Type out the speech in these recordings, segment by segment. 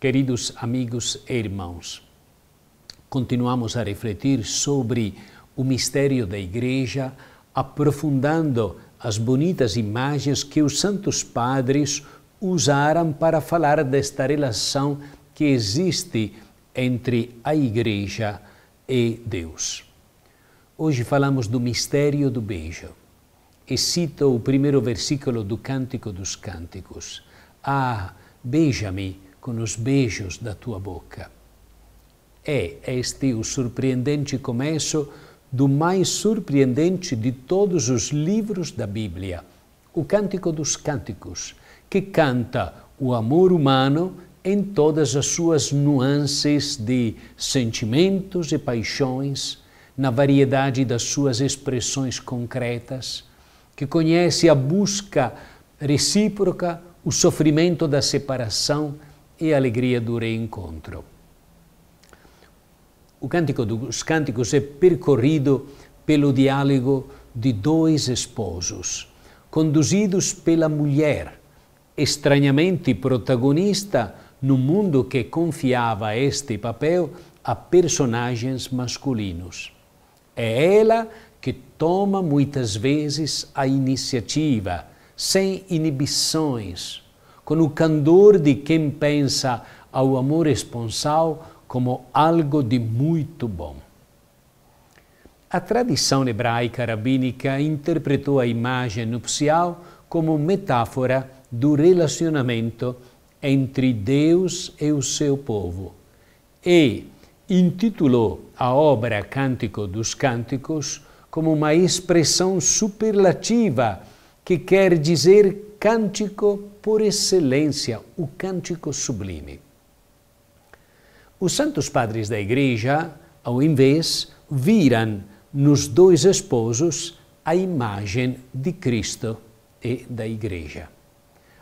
Queridos amigos e irmãos, continuamos a refletir sobre o mistério da Igreja, aprofundando as bonitas imagens que os Santos Padres usaram para falar desta relação que existe entre a Igreja e Deus. Hoje falamos do mistério do beijo e cito o primeiro versículo do Cântico dos Cânticos. Ah, beija-me com os beijos da tua boca. É este o surpreendente começo do mais surpreendente de todos os livros da Bíblia, o Cântico dos Cânticos, que canta o amor humano em todas as suas nuances de sentimentos e paixões, na variedade das suas expressões concretas, que conhece a busca recíproca, o sofrimento da separação e alegria do reencontro. O Cântico dos Cânticos é percorrido pelo diálogo de dois esposos, conduzidos pela mulher, estranhamente protagonista no mundo que confiava este papel a personagens masculinos. É ela que toma muitas vezes a iniciativa, sem inibições com o candor de quem pensa ao amor esponsal como algo de muito bom. A tradição hebraica rabínica interpretou a imagem nupcial como metáfora do relacionamento entre Deus e o seu povo e intitulou a obra Cântico dos Cânticos como uma expressão superlativa que quer dizer cântico por excelência, o cântico sublime. Os santos padres da Igreja, ao invés, viram nos dois esposos a imagem de Cristo e da Igreja.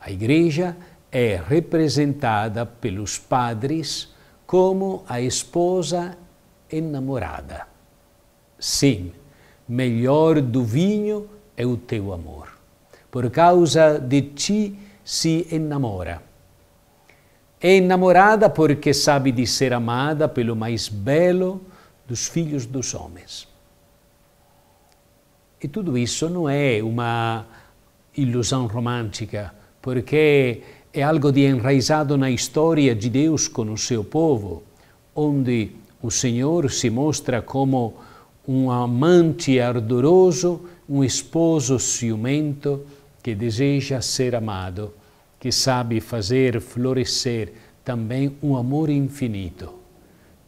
A Igreja é representada pelos padres como a esposa enamorada. Sim, melhor do vinho é o teu amor por causa de ti se enamora. É enamorada porque sabe de ser amada pelo mais belo dos filhos dos homens. E tudo isso não é uma ilusão romântica, porque é algo de enraizado na história de Deus com o seu povo, onde o Senhor se mostra como um amante ardoroso, um esposo ciumento que deseja ser amado, que sabe fazer florescer também um amor infinito.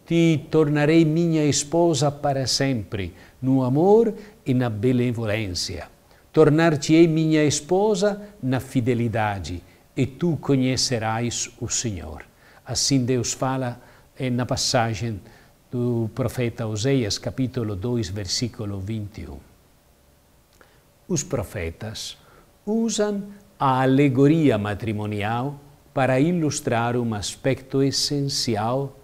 Te tornarei minha esposa para sempre, no amor e na benevolência. Tornar-te-ei minha esposa na fidelidade, e tu conhecerás o Senhor. Assim Deus fala eh, na passagem do profeta Oséias, capítulo 2, versículo 21. Os profetas usam a alegoria matrimonial para ilustrar um aspecto essencial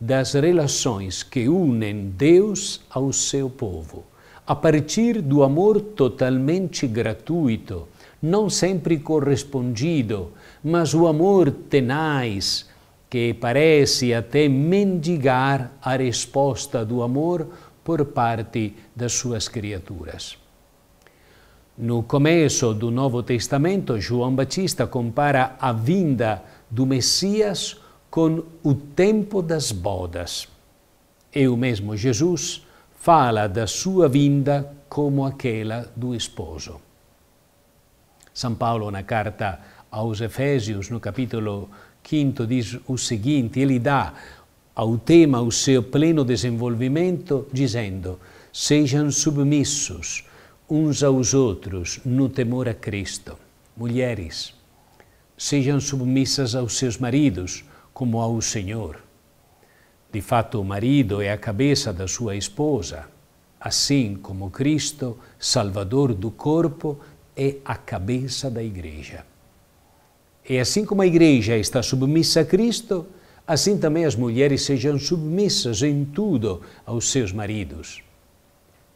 das relações que unem Deus ao seu povo, a partir do amor totalmente gratuito, não sempre correspondido, mas o amor tenaz, que parece até mendigar a resposta do amor por parte das suas criaturas. No começo do Novo Testamento, João Batista compara a vinda do Messias com o tempo das bodas. E o mesmo Jesus fala da sua vinda como aquela do esposo. São Paulo, na carta aos Efésios, no capítulo 5, diz o seguinte: ele dá ao tema o seu pleno desenvolvimento, dizendo: sejam submissos uns aos outros no temor a Cristo. Mulheres, sejam submissas aos seus maridos, como ao Senhor. De fato, o marido é a cabeça da sua esposa, assim como Cristo, Salvador do corpo, é a cabeça da igreja. E assim como a igreja está submissa a Cristo, assim também as mulheres sejam submissas em tudo aos seus maridos.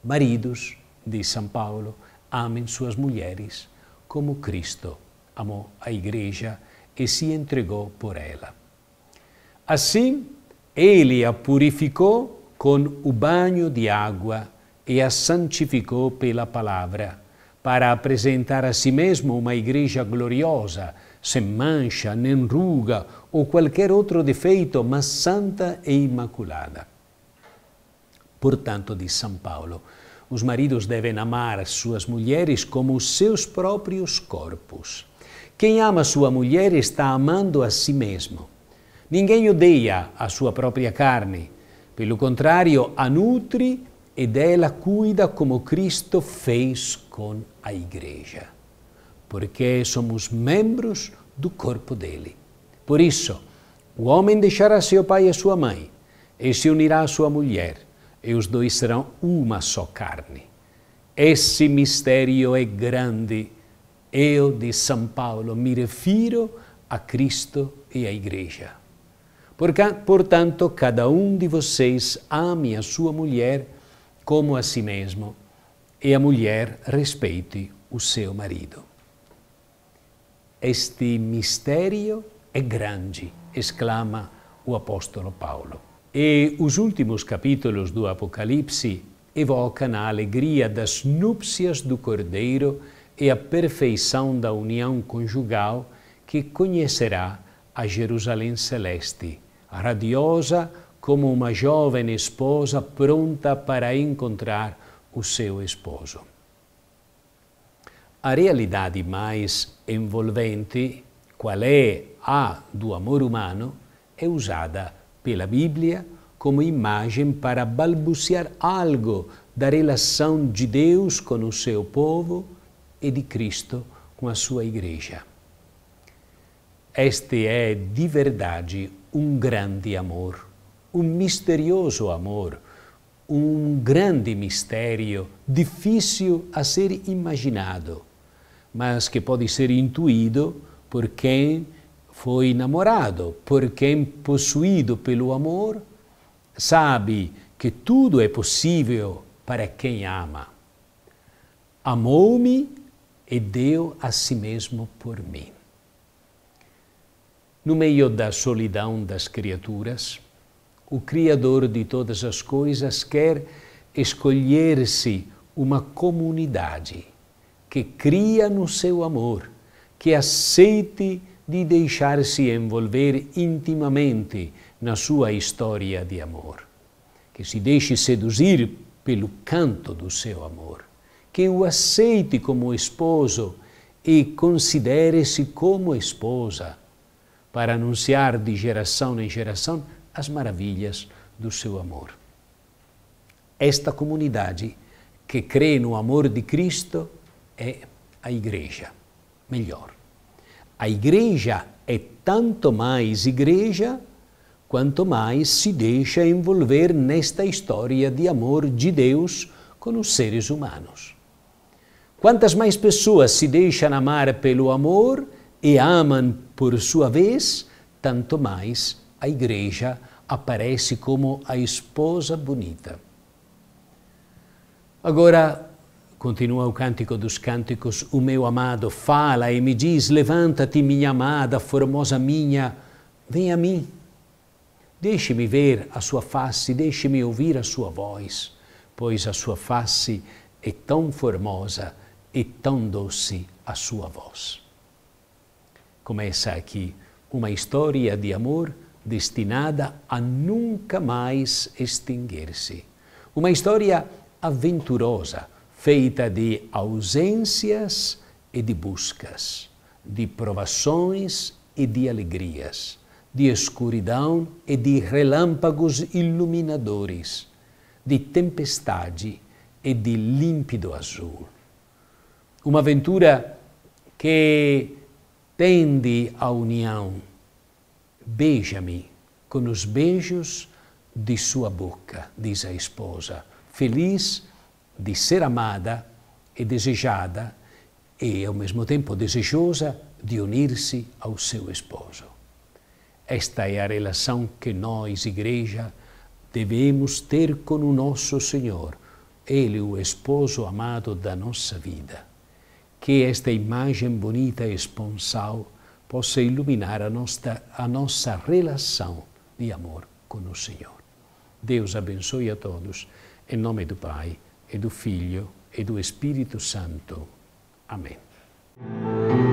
Maridos, diz São Paulo, amem suas mulheres como Cristo amou a igreja e se entregou por ela. Assim, ele a purificou com o banho de água e a santificou pela palavra, para apresentar a si mesmo uma igreja gloriosa, sem mancha, nem ruga ou qualquer outro defeito, mas santa e imaculada. Portanto, diz São Paulo, os maridos devem amar suas mulheres como os seus próprios corpos. Quem ama sua mulher está amando a si mesmo. Ninguém odeia a sua própria carne. Pelo contrário, a nutre e dela cuida como Cristo fez com a Igreja. Porque somos membros do corpo dele. Por isso, o homem deixará seu pai e sua mãe e se unirá à sua mulher e os dois serão uma só carne. Esse mistério é grande. Eu, de São Paulo, me refiro a Cristo e à Igreja. Portanto, cada um de vocês ame a sua mulher como a si mesmo, e a mulher respeite o seu marido. Este mistério é grande, exclama o apóstolo Paulo. E os últimos capítulos do Apocalipse evocam a alegria das núpcias do Cordeiro e a perfeição da união conjugal que conhecerá a Jerusalém Celeste, radiosa como uma jovem esposa pronta para encontrar o seu esposo. A realidade mais envolvente, qual é a do amor humano, é usada pela Bíblia como imagem para balbuciar algo da relação de Deus com o seu povo e de Cristo com a sua igreja. Este é de verdade um grande amor, um misterioso amor, um grande mistério difícil a ser imaginado, mas que pode ser intuído por quem foi namorado, porque é possuído pelo amor, sabe que tudo é possível para quem ama. Amou-me e deu a si mesmo por mim. No meio da solidão das criaturas, o Criador de todas as coisas quer escolher-se uma comunidade que cria no seu amor, que aceite di deixar-se envolver intimamente na sua história de amor, que se deixe seduzir pelo canto do seu amor, que o aceite como esposo e considere-se como esposa, para anunciar de geração em geração as maravilhas do seu amor. Esta comunidade que crê no amor de Cristo é a Igreja. Melhor. A igreja é tanto mais igreja quanto mais se deixa envolver nesta história de amor de Deus com os seres humanos. Quantas mais pessoas se deixam amar pelo amor e amam por sua vez, tanto mais a igreja aparece como a esposa bonita. Agora, Continua o cântico dos cânticos: O meu amado fala e me diz: Levanta-te, minha amada, formosa minha, vem a mim. Deixe-me ver a sua face, deixe-me ouvir a sua voz, pois a sua face é tão formosa e tão doce a sua voz. Começa aqui uma história de amor destinada a nunca mais extinguir-se. Uma história aventurosa feita de ausências e de buscas, de provações e de alegrias, de escuridão e de relâmpagos iluminadores, de tempestade e de límpido azul. Uma aventura que tende à união. Beija-me com os beijos de sua boca, diz a esposa, feliz de ser amada e desejada e, ao mesmo tempo, desejosa de unir-se ao seu esposo. Esta é a relação que nós, Igreja, devemos ter com o nosso Senhor, Ele, o esposo amado da nossa vida. Que esta imagem bonita e esponsal possa iluminar a nossa, a nossa relação de amor com o Senhor. Deus abençoe a todos, em nome do Pai e do Figlio e do Spirito Santo. Amen.